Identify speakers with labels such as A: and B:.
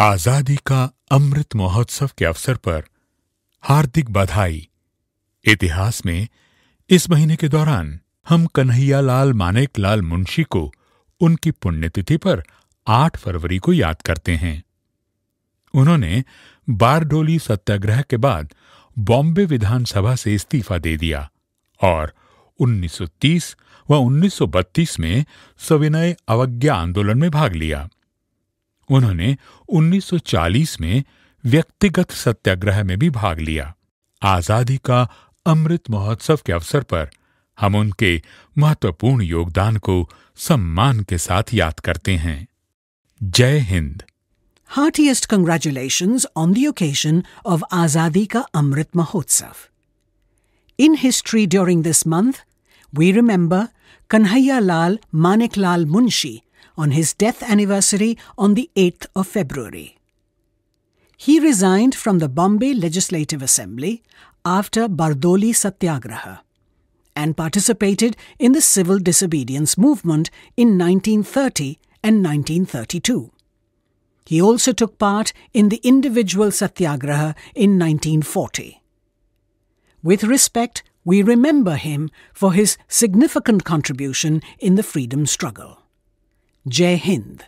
A: आजादी का अमृत महोत्सव के अवसर पर हार्दिक बधाई इतिहास में इस महीने के दौरान हम कन्हैया लाल मानेक लाल मुंशी को उनकी पुण्यतिथि पर 8 फरवरी को याद करते हैं उन्होंने बारडोली सत्याग्रह के बाद बॉम्बे विधानसभा से इस्तीफा दे दिया और 1930 व 1932 में सविनय अवज्ञा आंदोलन में भाग लिया उन्होंने 1940 में व्यक्तिगत सत्याग्रह में भी भाग लिया आजादी का अमृत महोत्सव के अवसर पर हम उनके महत्वपूर्ण योगदान को सम्मान के साथ याद करते हैं जय हिंद
B: heartiest congratulation on the occasion of आजादी का अमृत महोत्सव in history during this month we remember Kanhaiya Lal Maniklal Lal Munshi on his death anniversary on the 8th of February. He resigned from the Bombay Legislative Assembly after Bardoli Satyagraha and participated in the civil disobedience movement in 1930 and 1932. He also took part in the individual Satyagraha in 1940. With respect, we remember him for his significant contribution in the freedom struggle. Jai Hind.